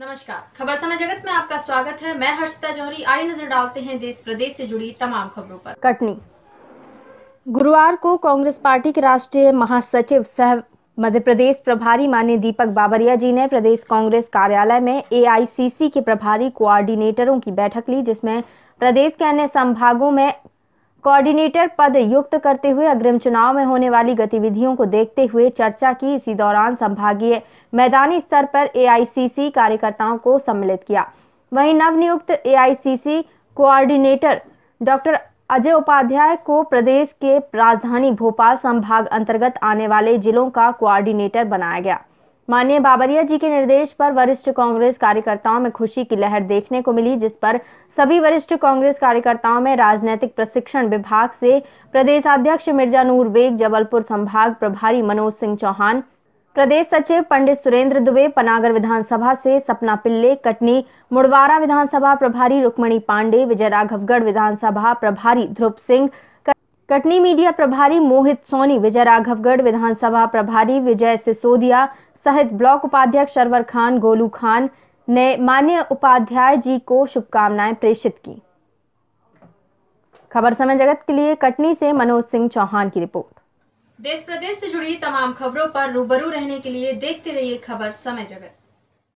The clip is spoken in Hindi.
नमस्कार खबर समय जगत में आपका स्वागत है मैं हर्षिता जौहरी आई नजर डालते हैं देश प्रदेश से जुड़ी तमाम खबरों पर कटनी गुरुवार को कांग्रेस पार्टी के राष्ट्रीय महासचिव सह मध्य प्रदेश प्रभारी मान्य दीपक बाबरिया जी ने प्रदेश कांग्रेस कार्यालय में एआईसीसी के प्रभारी कोऑर्डिनेटरों की बैठक ली जिसमें प्रदेश के अन्य संभागों में कोऑर्डिनेटर पद युक्त करते हुए अग्रिम चुनाव में होने वाली गतिविधियों को देखते हुए चर्चा की इसी दौरान संभागीय मैदानी स्तर पर एआईसीसी कार्यकर्ताओं को सम्मिलित किया वहीं नवनियुक्त AICC coordinator doctor Ajay Upadhyay को प्रदेश के राजधानी भोपाल संभाग अंतर्गत आने वाले जिलों का कोऑर्डिनेटर बनाया गया माननीय बाबरिया जी के निर्देश पर वरिष्ठ कांग्रेस कार्यकर्ताओं में खुशी की लहर देखने को मिली जिस पर सभी वरिष्ठ कांग्रेस कार्यकर्ताओं में राजनीतिक प्रशिक्षण विभाग से प्रदेश अध्यक्ष मिर्जा नूर बेग जबलपुर संभाग प्रभारी मनोज सिंह चौहान प्रदेश सचिव पंडित सुरेंद्र दुबे पनागर विधानसभा से सपना पिल्ले कटनी मुड़वारा विधानसभा प्रभारी रुक्मणी पांडे विजय राघवगढ़ विधानसभा प्रभारी ध्रुव सिंह कटनी मीडिया प्रभारी मोहित सोनी विजय राघवगढ़ विधानसभा प्रभारी विजय सिसोदिया सहित ब्लॉक उपाध्यक्ष अरवर खान गोलू खान ने मान्य उपाध्याय जी को शुभकामनाएं प्रेषित की खबर समय जगत के लिए कटनी से मनोज सिंह चौहान की रिपोर्ट देश प्रदेश से जुड़ी तमाम खबरों पर रूबरू रहने के लिए देखते रहिए खबर समय जगत